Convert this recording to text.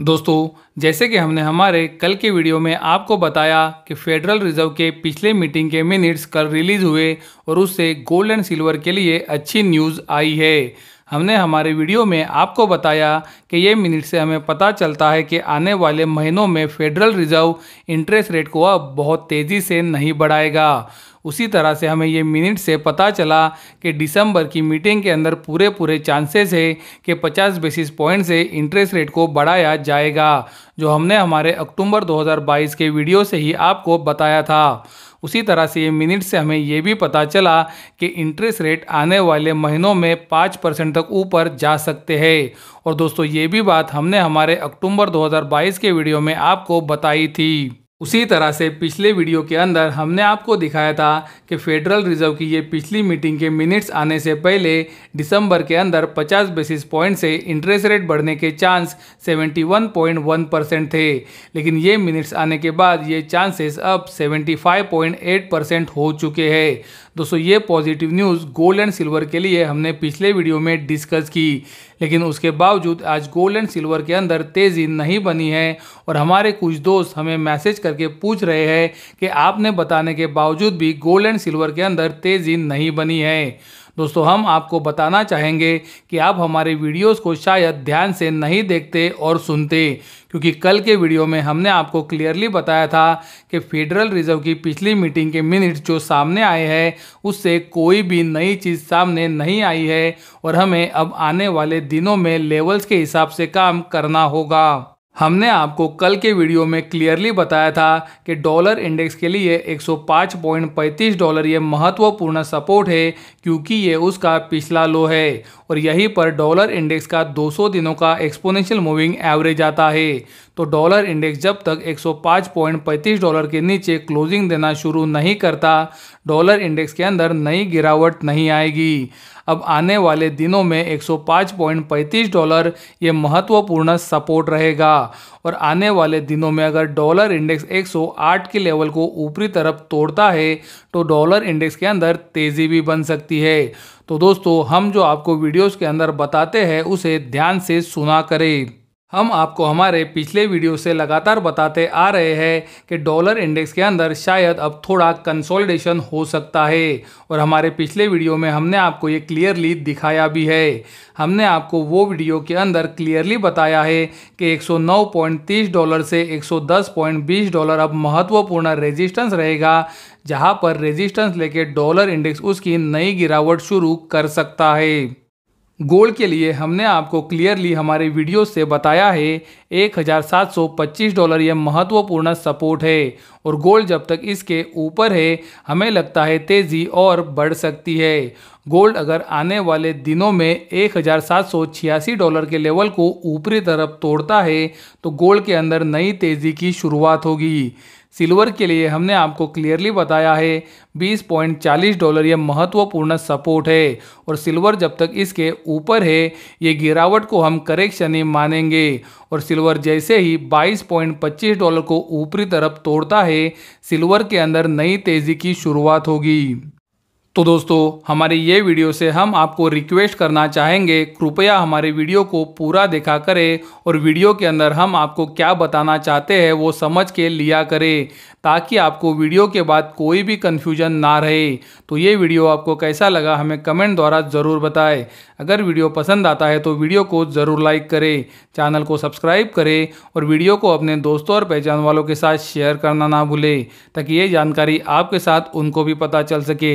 दोस्तों जैसे कि हमने हमारे कल के वीडियो में आपको बताया कि फेडरल रिजर्व के पिछले मीटिंग के मिनट्स कल रिलीज़ हुए और उससे गोल्ड एंड सिल्वर के लिए अच्छी न्यूज़ आई है हमने हमारे वीडियो में आपको बताया कि ये मिनट से हमें पता चलता है कि आने वाले महीनों में फेडरल रिजर्व इंटरेस्ट रेट को अब बहुत तेज़ी से नहीं बढ़ाएगा उसी तरह से हमें ये मिनट से पता चला कि दिसंबर की मीटिंग के अंदर पूरे पूरे चांसेस है कि 50 बेसिस पॉइंट से इंटरेस्ट रेट को बढ़ाया जाएगा जो हमने हमारे अक्टूबर 2022 के वीडियो से ही आपको बताया था उसी तरह से ये मिनट से हमें ये भी पता चला कि इंटरेस्ट रेट आने वाले महीनों में पाँच परसेंट तक ऊपर जा सकते हैं और दोस्तों ये भी बात हमने हमारे अक्टूबर 2022 के वीडियो में आपको बताई थी उसी तरह से पिछले वीडियो के अंदर हमने आपको दिखाया था कि फेडरल रिजर्व की ये पिछली मीटिंग के मिनट्स आने से पहले दिसंबर के अंदर 50 बेसिस पॉइंट से इंटरेस्ट रेट बढ़ने के चांस 71.1 परसेंट थे लेकिन ये मिनट्स आने के बाद ये चांसेस अब 75.8 परसेंट हो चुके हैं दोस्तों ये positive news gold and silver के लिए हमने पिछले वीडियो में डिस्कस की लेकिन उसके बावजूद आज गोल्ड एंड सिल्वर के अंदर तेज़ी नहीं बनी है और हमारे कुछ दोस्त हमें मैसेज करके पूछ रहे हैं कि आपने बताने के बावजूद भी गोल्ड एंड सिल्वर के अंदर तेज़ी नहीं बनी है दोस्तों हम आपको बताना चाहेंगे कि आप हमारे वीडियोस को शायद ध्यान से नहीं देखते और सुनते क्योंकि कल के वीडियो में हमने आपको क्लियरली बताया था कि फेडरल रिजर्व की पिछली मीटिंग के मिनट जो सामने आए हैं उससे कोई भी नई चीज़ सामने नहीं आई है और हमें अब आने वाले दिनों में लेवल्स के हिसाब से काम करना होगा हमने आपको कल के वीडियो में क्लियरली बताया था कि डॉलर इंडेक्स के लिए 105.35 डॉलर ये महत्वपूर्ण सपोर्ट है क्योंकि ये उसका पिछला लो है और यहीं पर डॉलर इंडेक्स का 200 दिनों का एक्सपोनेंशियल मूविंग एवरेज आता है तो डॉलर इंडेक्स जब तक 105.35 डॉलर के नीचे क्लोजिंग देना शुरू नहीं करता डॉलर इंडेक्स के अंदर नई गिरावट नहीं आएगी अब आने वाले दिनों में 105.35 डॉलर ये महत्वपूर्ण सपोर्ट रहेगा और आने वाले दिनों में अगर डॉलर इंडेक्स 108 के लेवल को ऊपरी तरफ तोड़ता है तो डॉलर इंडेक्स के अंदर तेज़ी भी बन सकती है तो दोस्तों हम जो आपको वीडियोस के अंदर बताते हैं उसे ध्यान से सुना करें हम आपको हमारे पिछले वीडियो से लगातार बताते आ रहे हैं कि डॉलर इंडेक्स के अंदर शायद अब थोड़ा कंसोलिडेशन हो सकता है और हमारे पिछले वीडियो में हमने आपको ये क्लियरली दिखाया भी है हमने आपको वो वीडियो के अंदर क्लियरली बताया है कि 109.30 डॉलर से 110.20 डॉलर अब महत्वपूर्ण रेजिस्टेंस रहेगा जहाँ पर रेजिस्टेंस लेके डॉलर इंडेक्स उसकी नई गिरावट शुरू कर सकता है गोल्ड के लिए हमने आपको क्लियरली हमारे वीडियो से बताया है 1725 डॉलर यह महत्वपूर्ण सपोर्ट है और गोल्ड जब तक इसके ऊपर है हमें लगता है तेज़ी और बढ़ सकती है गोल्ड अगर आने वाले दिनों में 1786 डॉलर के लेवल को ऊपरी तरफ तोड़ता है तो गोल्ड के अंदर नई तेज़ी की शुरुआत होगी सिल्वर के लिए हमने आपको क्लियरली बताया है बीस पॉइंट चालीस डॉलर यह महत्वपूर्ण सपोर्ट है और सिल्वर जब तक इसके ऊपर है ये गिरावट को हम करेक्शन ही मानेंगे और सिल्वर जैसे ही बाईस पॉइंट पच्चीस डॉलर को ऊपरी तरफ तोड़ता है सिल्वर के अंदर नई तेज़ी की शुरुआत होगी तो दोस्तों हमारे ये वीडियो से हम आपको रिक्वेस्ट करना चाहेंगे कृपया हमारे वीडियो को पूरा देखा करें और वीडियो के अंदर हम आपको क्या बताना चाहते हैं वो समझ के लिया करें ताकि आपको वीडियो के बाद कोई भी कन्फ्यूजन ना रहे तो ये वीडियो आपको कैसा लगा हमें कमेंट द्वारा ज़रूर बताएं अगर वीडियो पसंद आता है तो वीडियो को ज़रूर लाइक करें चैनल को सब्सक्राइब करें और वीडियो को अपने दोस्तों और पहचान वालों के साथ शेयर करना ना भूलें ताकि ये जानकारी आपके साथ उनको भी पता चल सके